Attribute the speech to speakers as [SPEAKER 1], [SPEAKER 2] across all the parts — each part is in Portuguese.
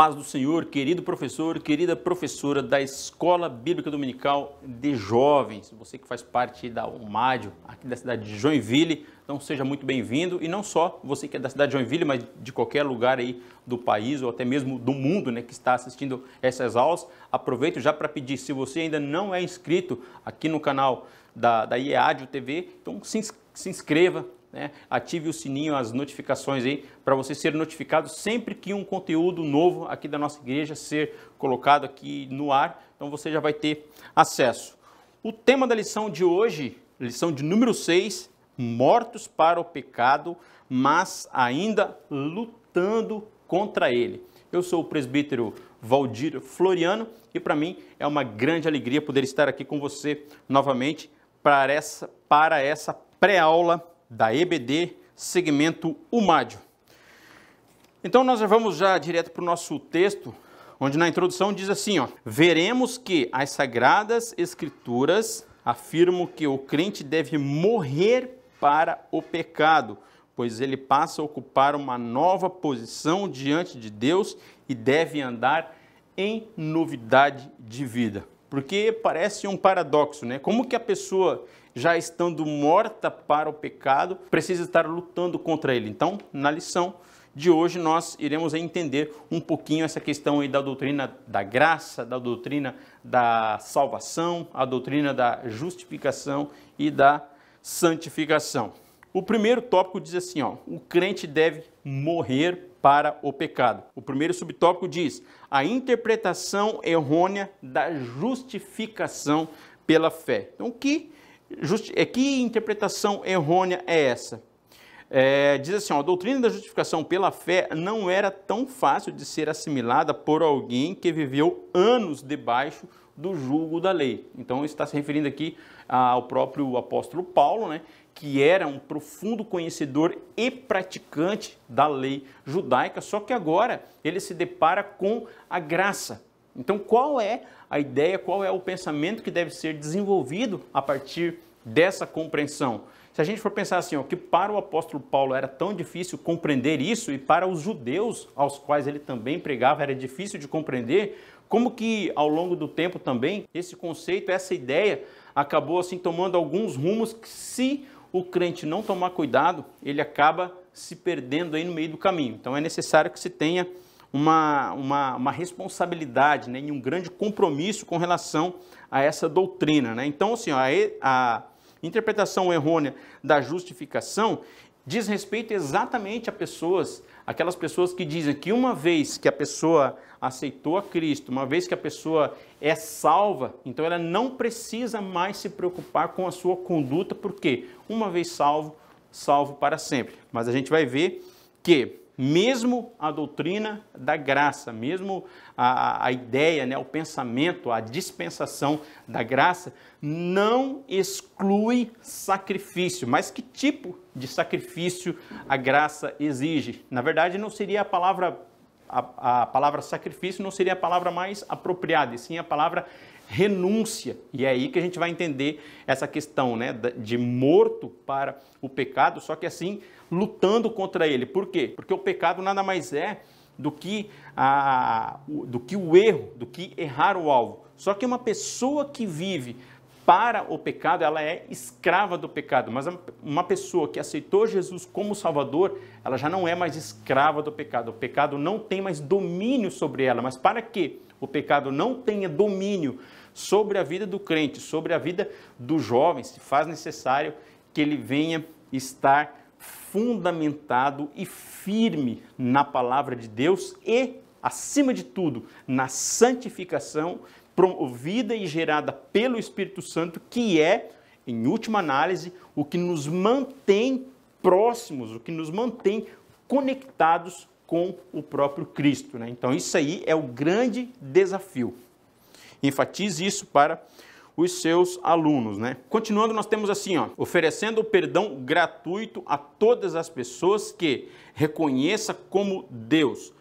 [SPEAKER 1] paz do Senhor, querido professor, querida professora da Escola Bíblica Dominical de Jovens, você que faz parte da UMADIO, aqui da cidade de Joinville, então seja muito bem-vindo. E não só você que é da cidade de Joinville, mas de qualquer lugar aí do país ou até mesmo do mundo né, que está assistindo essas aulas, aproveito já para pedir, se você ainda não é inscrito aqui no canal da, da IEADIO TV, então se, se inscreva, né? Ative o sininho, as notificações aí, para você ser notificado sempre que um conteúdo novo aqui da nossa igreja ser colocado aqui no ar. Então você já vai ter acesso. O tema da lição de hoje, lição de número 6, mortos para o pecado, mas ainda lutando contra ele. Eu sou o presbítero Valdir Floriano e para mim é uma grande alegria poder estar aqui com você novamente para essa, para essa pré-aula da EBD, segmento Umádio. Então nós vamos já direto para o nosso texto, onde na introdução diz assim, ó, veremos que as sagradas escrituras afirmam que o crente deve morrer para o pecado, pois ele passa a ocupar uma nova posição diante de Deus e deve andar em novidade de vida. Porque parece um paradoxo, né? Como que a pessoa, já estando morta para o pecado, precisa estar lutando contra ele? Então, na lição de hoje, nós iremos entender um pouquinho essa questão aí da doutrina da graça, da doutrina da salvação, a doutrina da justificação e da santificação. O primeiro tópico diz assim, ó, o crente deve morrer para o pecado. O primeiro subtópico diz: a interpretação errônea da justificação pela fé. Então, que, justi é, que interpretação errônea é essa? É, diz assim: ó, a doutrina da justificação pela fé não era tão fácil de ser assimilada por alguém que viveu anos debaixo do julgo da lei. Então, está se referindo aqui ao próprio apóstolo Paulo, né, que era um profundo conhecedor e praticante da lei judaica, só que agora ele se depara com a graça. Então, qual é a ideia, qual é o pensamento que deve ser desenvolvido a partir dessa compreensão? Se a gente for pensar assim, ó, que para o apóstolo Paulo era tão difícil compreender isso e para os judeus aos quais ele também pregava era difícil de compreender, como que ao longo do tempo também esse conceito, essa ideia acabou assim tomando alguns rumos que se o crente não tomar cuidado, ele acaba se perdendo aí no meio do caminho. Então é necessário que se tenha uma, uma, uma responsabilidade né, e um grande compromisso com relação a essa doutrina. Né? Então, assim, ó, a, a interpretação errônea da justificação diz respeito exatamente a pessoas Aquelas pessoas que dizem que uma vez que a pessoa aceitou a Cristo, uma vez que a pessoa é salva, então ela não precisa mais se preocupar com a sua conduta, porque uma vez salvo, salvo para sempre. Mas a gente vai ver que mesmo a doutrina da graça, mesmo a, a ideia, né, o pensamento, a dispensação da graça, não exclui sacrifício. Mas que tipo de sacrifício a graça exige? Na verdade, não seria a palavra a, a, palavra sacrifício não seria a palavra mais apropriada, e sim a palavra renúncia. E é aí que a gente vai entender essa questão né, de morto para o pecado, só que assim lutando contra ele. Por quê? Porque o pecado nada mais é do que, a, do que o erro, do que errar o alvo. Só que uma pessoa que vive para o pecado, ela é escrava do pecado, mas uma pessoa que aceitou Jesus como Salvador, ela já não é mais escrava do pecado. O pecado não tem mais domínio sobre ela, mas para que o pecado não tenha domínio sobre a vida do crente, sobre a vida do jovem, se faz necessário que ele venha estar fundamentado e firme na palavra de Deus e, acima de tudo, na santificação promovida e gerada pelo Espírito Santo, que é, em última análise, o que nos mantém próximos, o que nos mantém conectados com o próprio Cristo. Né? Então, isso aí é o grande desafio. Enfatize isso para os seus alunos, né? Continuando, nós temos assim, ó, oferecendo perdão gratuito a todas as pessoas que reconheça como Deus.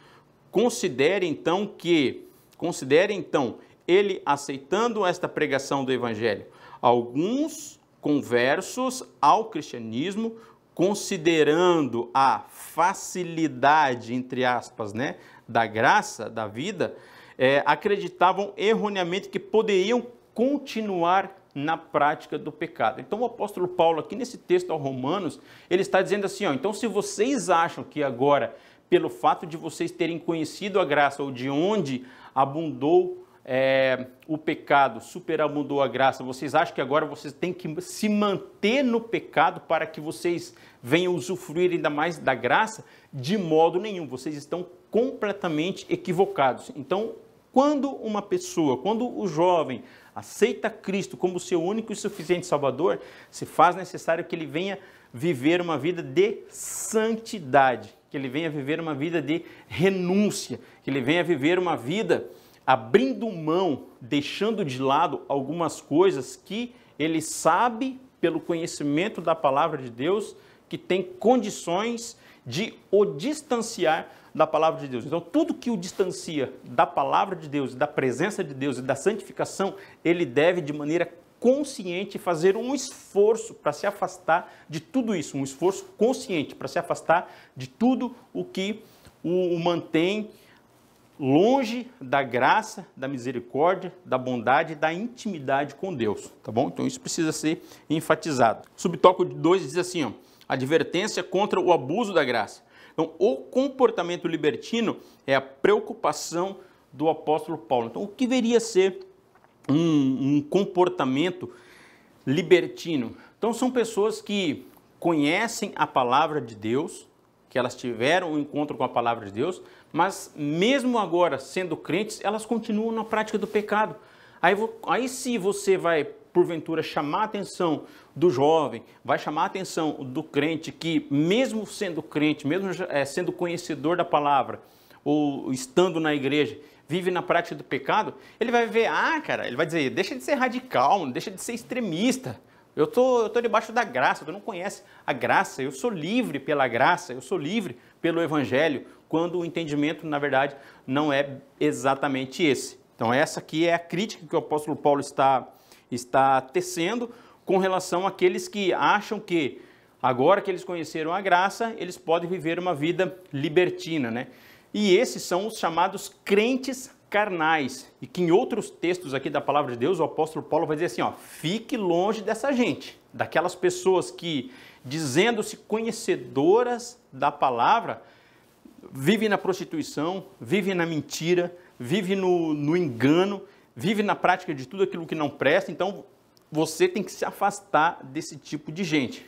[SPEAKER 1] Considere então que, considere então ele aceitando esta pregação do evangelho. Alguns conversos ao cristianismo considerando a facilidade entre aspas, né, da graça da vida, é, acreditavam erroneamente que poderiam continuar na prática do pecado. Então o apóstolo Paulo aqui nesse texto aos Romanos, ele está dizendo assim, ó, então se vocês acham que agora pelo fato de vocês terem conhecido a graça ou de onde abundou é, o pecado, superabundou a graça, vocês acham que agora vocês têm que se manter no pecado para que vocês venham usufruir ainda mais da graça? De modo nenhum, vocês estão completamente equivocados. Então, quando uma pessoa, quando o jovem aceita Cristo como seu único e suficiente Salvador, se faz necessário que ele venha viver uma vida de santidade, que ele venha viver uma vida de renúncia, que ele venha viver uma vida abrindo mão, deixando de lado algumas coisas que ele sabe pelo conhecimento da palavra de Deus que tem condições de o distanciar da palavra de Deus. Então, tudo que o distancia da palavra de Deus, da presença de Deus e da santificação, ele deve de maneira consciente fazer um esforço para se afastar de tudo isso, um esforço consciente para se afastar de tudo o que o, mantém longe da graça, da misericórdia, da bondade, da intimidade com Deus, tá bom? Então isso precisa ser enfatizado. Subtópico 2 diz assim, ó, advertência contra o abuso da graça. Então, o comportamento libertino é a preocupação do apóstolo Paulo. Então, o que deveria ser um, um comportamento libertino? Então, são pessoas que conhecem a palavra de Deus, que elas tiveram um encontro com a palavra de Deus, mas mesmo agora sendo crentes, elas continuam na prática do pecado. Aí, aí se você vai porventura chamar a atenção do jovem, vai chamar a atenção do crente que, mesmo sendo crente, mesmo eh, sendo conhecedor da palavra, ou estando na igreja, vive na prática do pecado, ele vai ver, ah, cara, ele vai dizer, deixa de ser radical, deixa de ser extremista. Eu tô, eu tô debaixo da graça, tu não conhece a graça, eu sou livre pela graça, eu sou livre pelo evangelho, quando o entendimento, na verdade, não é exatamente esse. Então essa aqui é a crítica que o apóstolo Paulo está está tecendo com relação àqueles que acham que agora que eles conheceram a graça, eles podem viver uma vida libertina, né? E esses são os chamados crentes carnais, e que em outros textos aqui da palavra de Deus, o apóstolo Paulo vai dizer assim, ó, fique longe dessa gente, daquelas pessoas que dizendo-se conhecedoras da palavra, vivem na prostituição, vivem na mentira, vivem no, no engano vive na prática de tudo aquilo que não presta, então você tem que se afastar desse tipo de gente.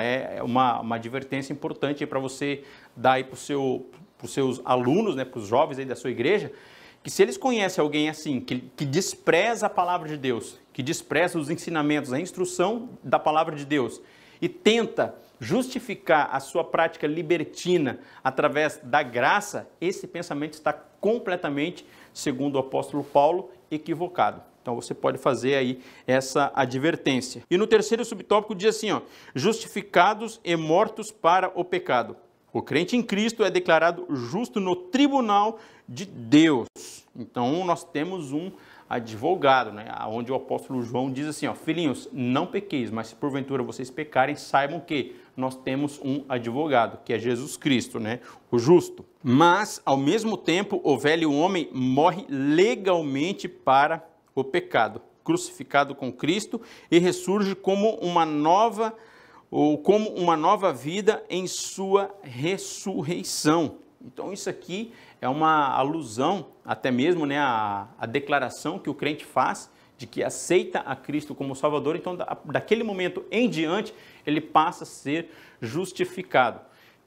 [SPEAKER 1] É, é uma, uma advertência importante para você dar para seu, os seus alunos, né, para os jovens aí da sua igreja, que se eles conhecem alguém assim, que, que despreza a palavra de Deus, que despreza os ensinamentos, a instrução da palavra de Deus e tenta justificar a sua prática libertina através da graça, esse pensamento está completamente segundo o apóstolo Paulo, equivocado. Então você pode fazer aí essa advertência. E no terceiro subtópico diz assim, ó, justificados e mortos para o pecado. O crente em Cristo é declarado justo no tribunal de Deus. Então nós temos um advogado, né? onde o apóstolo João diz assim, ó, filhinhos, não pequeis, mas se porventura vocês pecarem, saibam que nós temos um advogado, que é Jesus Cristo, né? o justo. Mas, ao mesmo tempo, o velho homem morre legalmente para o pecado, crucificado com Cristo e ressurge como uma nova ou como uma nova vida em sua ressurreição. Então isso aqui é uma alusão até mesmo né, à, declaração que o crente faz de que aceita a Cristo como Salvador, então da, daquele momento em diante ele passa a ser justificado.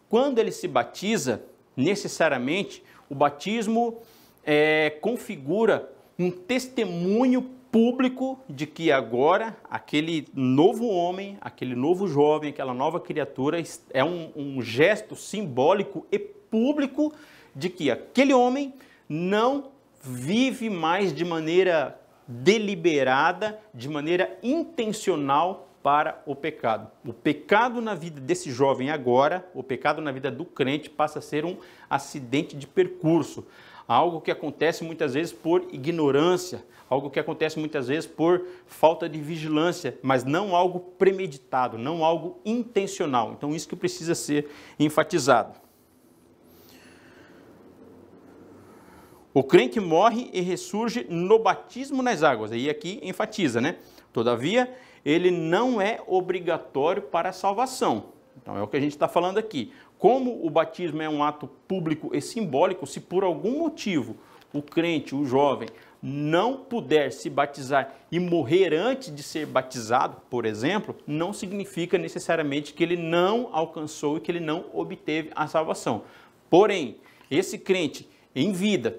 [SPEAKER 1] Quando ele se batiza, necessariamente o batismo é, configura um testemunho público de que agora aquele novo homem, aquele novo jovem, aquela nova criatura é um, um gesto simbólico e público de que aquele homem não vive mais de maneira deliberada, de maneira intencional para o pecado. O pecado na vida desse jovem agora, o pecado na vida do crente passa a ser um acidente de percurso, algo que acontece muitas vezes por ignorância, algo que acontece muitas vezes por falta de vigilância, mas não algo premeditado, não algo intencional. Então isso que precisa ser enfatizado. O crente morre e ressurge no batismo nas águas. Aí aqui enfatiza, né? Todavia, ele não é obrigatório para a salvação. Então é o que a gente está falando aqui. Como o batismo é um ato público e simbólico, se por algum motivo o crente, o jovem, não puder se batizar e morrer antes de ser batizado, por exemplo, não significa necessariamente que ele não alcançou e que ele não obteve a salvação. Porém, esse crente em vida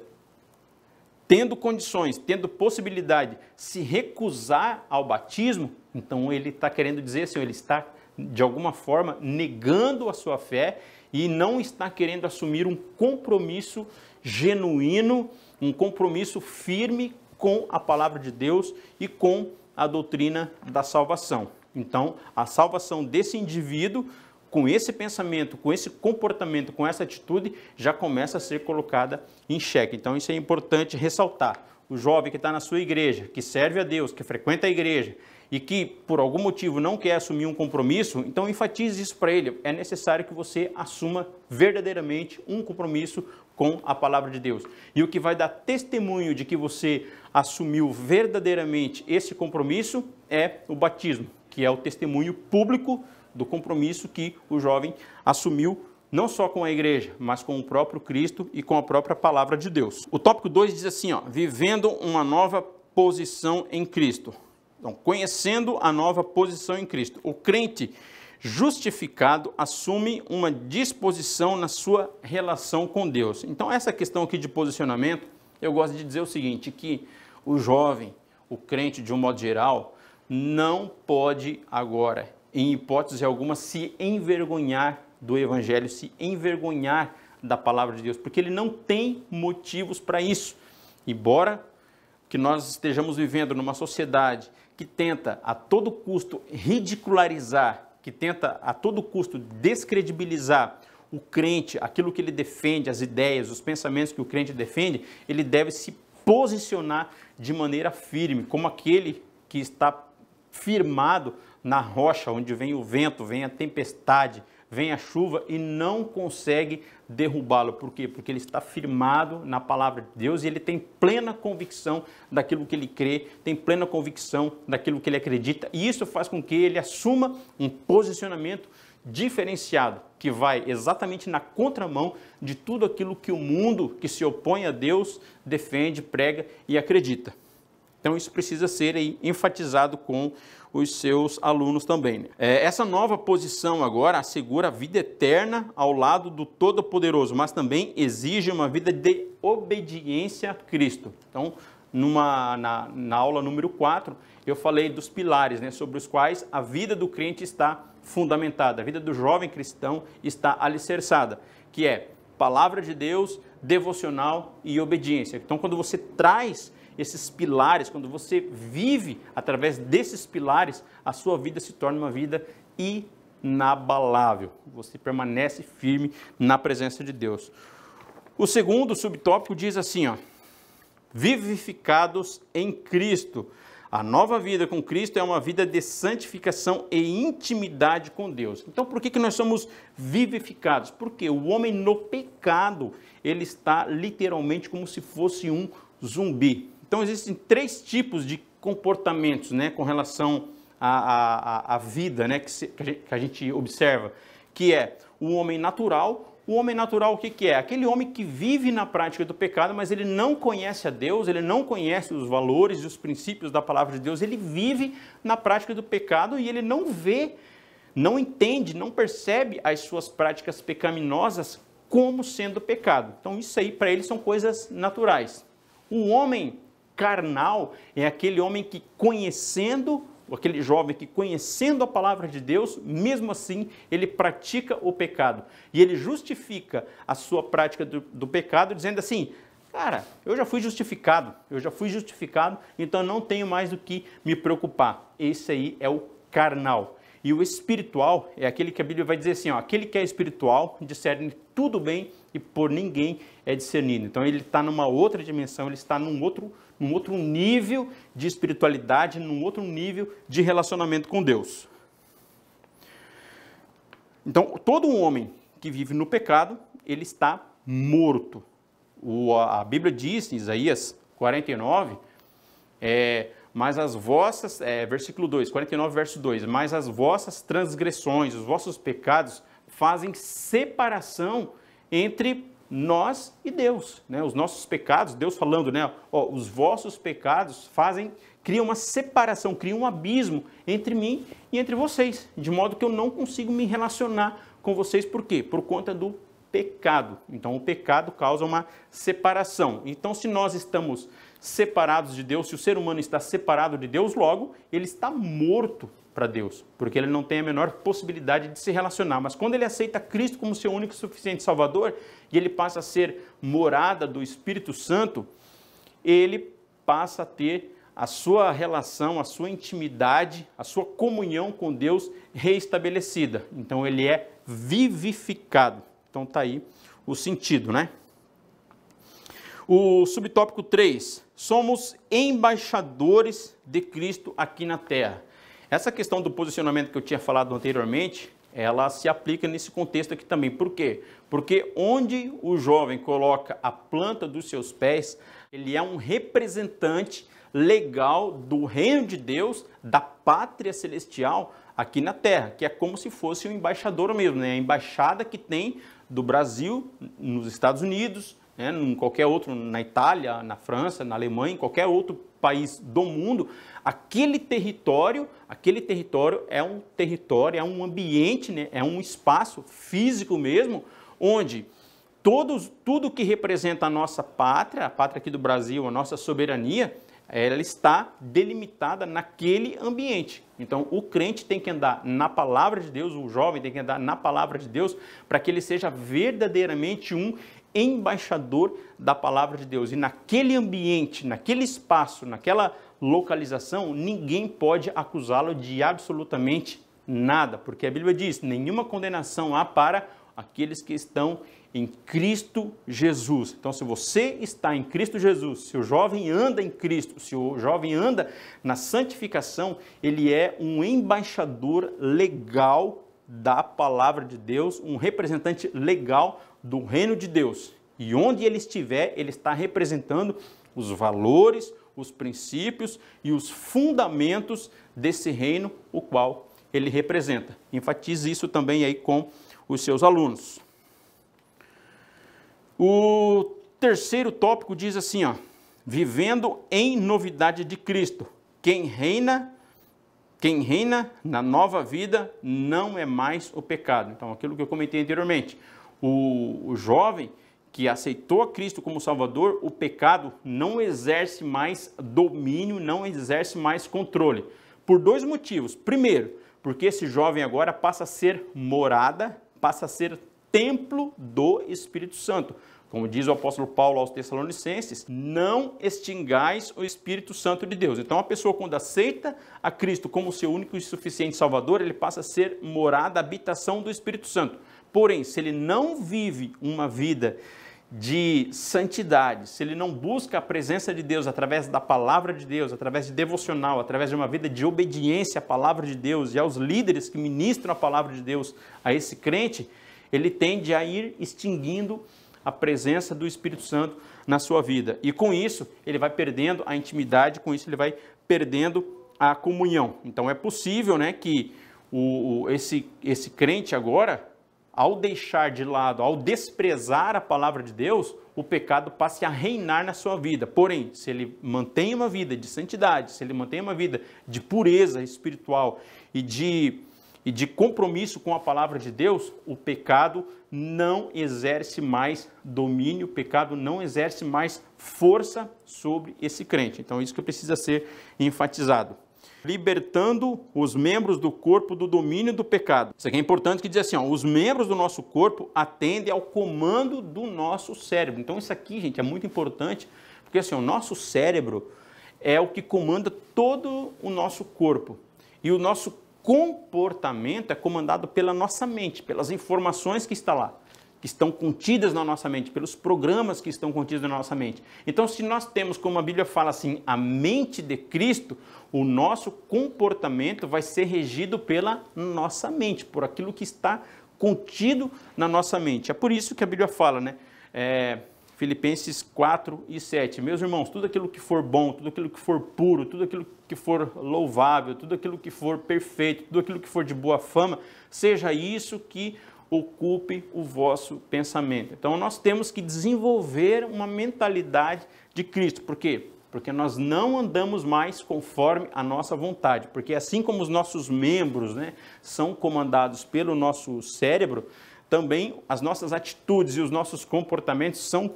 [SPEAKER 1] tendo condições, tendo possibilidade, se recusar ao batismo, então ele está querendo dizer assim, ele está de alguma forma negando a sua fé e não está querendo assumir um compromisso genuíno, um compromisso firme com a palavra de Deus e com a doutrina da salvação. Então, a salvação desse indivíduo com esse pensamento, com esse comportamento, com essa atitude, já começa a ser colocada em xeque. Então, isso é importante ressaltar. O jovem que está na sua igreja, que serve a Deus, que frequenta a igreja e que por algum motivo não quer assumir um compromisso, então enfatize isso para ele. É necessário que você assuma verdadeiramente um compromisso com a palavra de Deus. E o que vai dar testemunho de que você assumiu verdadeiramente esse compromisso é o batismo, que é o testemunho público do compromisso que o jovem assumiu não só com a igreja, mas com o próprio Cristo e com a própria palavra de Deus. O tópico 2 diz assim, ó, vivendo uma nova posição em Cristo. Então, conhecendo a nova posição em Cristo. O crente justificado assume uma disposição na sua relação com Deus. Então, essa questão aqui de posicionamento, eu gosto de dizer o seguinte, que o jovem, o crente de um modo geral, não pode agora em hipótese alguma, se envergonhar do Evangelho, se envergonhar da palavra de Deus, porque ele não tem motivos para isso. Embora que nós estejamos vivendo numa sociedade que tenta a todo custo ridicularizar, que tenta a todo custo descredibilizar o crente, aquilo que ele defende, as ideias, os pensamentos que o crente defende, ele deve se posicionar de maneira firme, como aquele que está firmado na rocha, onde vem o vento, vem a tempestade, vem a chuva e não consegue derrubá-lo. Por quê? Porque ele está firmado na palavra de Deus e ele tem plena convicção daquilo que ele crê, tem plena convicção daquilo que ele acredita. E isso faz com que ele assuma um posicionamento diferenciado, que vai exatamente na contramão de tudo aquilo que o mundo que se opõe a Deus defende, prega e acredita. Então, isso precisa ser aí, enfatizado com os seus alunos também. Né? É, essa nova posição agora assegura a vida eterna ao lado do Todo-Poderoso, mas também exige uma vida de obediência a Cristo. Então, numa, na, na aula número 4, eu falei dos pilares né, sobre os quais a vida do crente está fundamentada, a vida do jovem cristão está alicerçada, que é palavra de Deus, devocional e obediência. Então, quando você traz esses pilares, quando você vive através desses pilares, a sua vida se torna uma vida inabalável. Você permanece firme na presença de Deus. O segundo subtópico diz assim, ó: vivificados em Cristo. A nova vida com Cristo é uma vida de santificação e intimidade com Deus. Então, por que, que nós somos vivificados? Porque o homem no pecado, ele está literalmente como se fosse um zumbi. Então, existem três tipos de comportamentos né, com relação à, à, à vida né, que, se, que, a gente, que, a gente, observa, que é o homem natural. O homem natural, o que, que é? Aquele homem que vive na prática do pecado, mas ele não conhece a Deus, ele não conhece os valores e os princípios da palavra de Deus, ele vive na prática do pecado e ele não vê, não entende, não percebe as suas práticas pecaminosas como sendo pecado. Então, isso aí para ele são coisas naturais. O homem carnal é aquele homem que conhecendo aquele jovem que, conhecendo a palavra de Deus, mesmo assim, ele pratica o pecado. E ele justifica a sua prática do, do, pecado, dizendo assim: Cara, eu já fui justificado, eu já fui justificado, então não tenho mais do que me preocupar. Esse aí é o carnal. E o espiritual é aquele que a Bíblia vai dizer assim, ó, aquele que é espiritual discerne tudo bem e por ninguém é discernido. Então ele está numa outra dimensão, ele está num outro, num outro nível de espiritualidade, num outro nível de relacionamento com Deus. Então todo um homem que vive no pecado, ele está morto. O, a Bíblia diz, em Isaías 49, é, mas as vossas, é, versículo 2, 49 verso 2, mas as vossas transgressões, os vossos pecados fazem separação entre nós e Deus, né? Os nossos pecados, Deus falando, né? Ó, os vossos pecados fazem, criam uma separação, criam um abismo entre mim e entre vocês, de modo que eu não consigo me relacionar com vocês, por quê? Por conta do pecado. Então, o pecado causa uma separação. Então, se nós estamos separados de Deus, se o ser humano está separado de Deus, logo ele está morto para Deus, porque ele não tem a menor possibilidade de se relacionar. Mas quando ele aceita Cristo como seu único e suficiente Salvador e ele passa a ser morada do Espírito Santo, ele passa a ter a sua relação, a sua intimidade, a sua comunhão com Deus reestabelecida. Então ele é vivificado. Então tá aí o sentido, né? O subtópico 3, somos embaixadores de Cristo aqui na terra. Essa questão do posicionamento que eu tinha falado anteriormente, ela se aplica nesse contexto aqui também. Por quê? Porque onde o jovem coloca a planta dos seus pés, ele é um representante legal do reino de Deus, da pátria celestial aqui na terra, que é como se fosse um embaixador mesmo, né? A embaixada que tem do Brasil nos Estados Unidos, né, em qualquer outro, na Itália, na França, na Alemanha, em qualquer outro país do mundo, aquele território, aquele território é um território, é um ambiente, né, é um espaço físico mesmo, onde todos, tudo que representa a nossa pátria, a pátria aqui do Brasil, a nossa soberania, ela está delimitada naquele ambiente. Então, o crente tem que andar na palavra de Deus, o jovem tem que andar na palavra de Deus, para que ele seja verdadeiramente um embaixador da palavra de Deus. E naquele ambiente, naquele espaço, naquela localização, ninguém pode acusá-lo de absolutamente nada, porque a Bíblia diz: nenhuma condenação há para aqueles que estão em Cristo Jesus. Então, se você está em Cristo Jesus, se o jovem anda em Cristo, se o jovem anda na santificação, ele é um embaixador legal da palavra de Deus, um representante legal do reino de Deus. E onde ele estiver, ele está representando os valores, os princípios e os fundamentos desse reino, o qual ele representa. Enfatize isso também aí com os seus alunos. O terceiro tópico diz assim, ó, vivendo em novidade de Cristo. Quem reina, quem reina na nova vida não é mais o pecado. Então, aquilo que eu comentei anteriormente, o, o jovem que aceitou a Cristo como Salvador, o pecado não exerce mais domínio, não exerce mais controle. Por dois motivos. Primeiro, porque esse jovem agora passa a ser morada, passa a ser templo do Espírito Santo. Como diz o apóstolo Paulo aos Tessalonicenses, não extingais o Espírito Santo de Deus. Então, a pessoa, quando aceita a Cristo como seu único e suficiente Salvador, ele passa a ser morada, habitação do Espírito Santo. Porém, se ele não vive uma vida de santidade, se ele não busca a presença de Deus através da palavra de Deus, através de devocional, através de uma vida de obediência à palavra de Deus e aos líderes que ministram a palavra de Deus a esse crente, ele tende a ir extinguindo a presença do Espírito Santo na sua vida. E com isso, ele vai perdendo a intimidade, com isso ele vai perdendo a comunhão. Então é possível, né, que o, esse esse crente agora ao deixar de lado, ao desprezar a palavra de Deus, o pecado passe a reinar na sua vida. Porém, se ele mantém uma vida de santidade, se ele mantém uma vida de pureza espiritual e de, e de compromisso com a palavra de Deus, o pecado não exerce mais domínio, o pecado não exerce mais força sobre esse crente. Então, é isso que precisa ser enfatizado libertando os membros do corpo do domínio do pecado. Isso aqui é importante que diz assim, ó, os membros do nosso corpo atendem ao comando do nosso cérebro. Então isso aqui, gente, é muito importante, porque assim, o nosso cérebro é o que comanda todo o nosso corpo. E o nosso comportamento é comandado pela nossa mente, pelas informações que está lá que estão contidas na nossa mente, pelos programas que estão contidos na nossa mente. Então, se nós temos, como a Bíblia fala assim, a mente de Cristo, o nosso comportamento vai ser regido pela nossa mente, por aquilo que está contido na nossa mente. É por isso que a Bíblia fala, né? É, Filipenses 4 e 7. Meus irmãos, tudo aquilo que for bom, tudo aquilo que for puro, tudo aquilo que for louvável, tudo aquilo que for perfeito, tudo aquilo que for de boa fama, seja isso que ocupe o vosso pensamento. Então nós temos que desenvolver uma mentalidade de Cristo. Por quê? Porque nós não andamos mais conforme a nossa vontade. Porque assim como os nossos membros né, são comandados pelo nosso cérebro, também as nossas atitudes e os nossos comportamentos são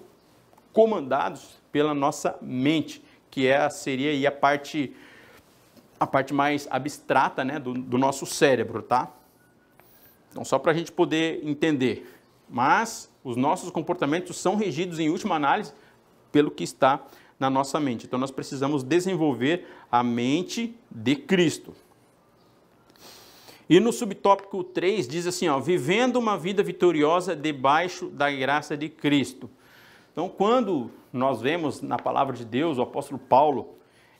[SPEAKER 1] comandados pela nossa mente, que é, seria a parte, a parte mais abstrata né, do, do nosso cérebro, tá? Então, só para a gente poder entender. Mas os nossos comportamentos são regidos, em última análise, pelo que está na nossa mente. Então, nós precisamos desenvolver a mente de Cristo. E no subtópico 3 diz assim, ó, vivendo uma vida vitoriosa debaixo da graça de Cristo. Então, quando nós vemos na palavra de Deus o apóstolo Paulo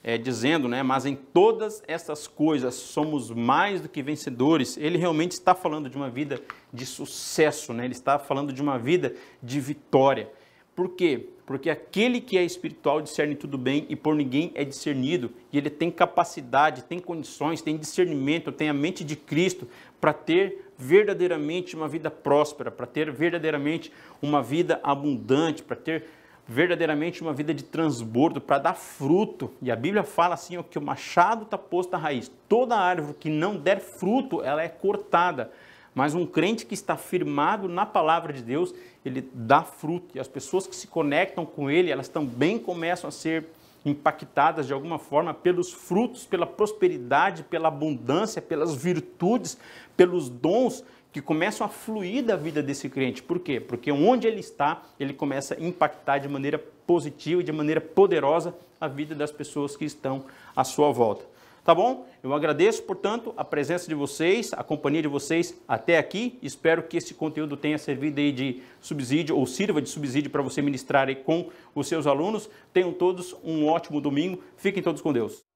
[SPEAKER 1] é, dizendo, né, mas em todas essas coisas somos mais do que vencedores, ele realmente está falando de uma vida de sucesso, né? ele está falando de uma vida de vitória. Por quê? Porque aquele que é espiritual discerne tudo bem e por ninguém é discernido, e ele tem capacidade, tem condições, tem discernimento, tem a mente de Cristo para ter verdadeiramente uma vida próspera, para ter verdadeiramente uma vida abundante, para ter verdadeiramente uma vida de transbordo para dar fruto. E a Bíblia fala assim, ó, que o machado está posto à raiz. Toda árvore que não der fruto, ela é cortada. Mas um crente que está firmado na palavra de Deus, ele dá fruto. E as pessoas que se conectam com ele, elas também começam a ser impactadas de alguma forma pelos frutos, pela prosperidade, pela abundância, pelas virtudes, pelos dons que começam a fluir da vida desse cliente. Por quê? Porque onde ele está, ele começa a impactar de maneira positiva e de maneira poderosa a vida das pessoas que estão à sua volta. Tá bom? Eu agradeço, portanto, a presença de vocês, a companhia de vocês até aqui. Espero que esse conteúdo tenha servido aí de subsídio ou sirva de subsídio para você ministrar aí com os seus alunos. Tenham todos um ótimo domingo. Fiquem todos com Deus.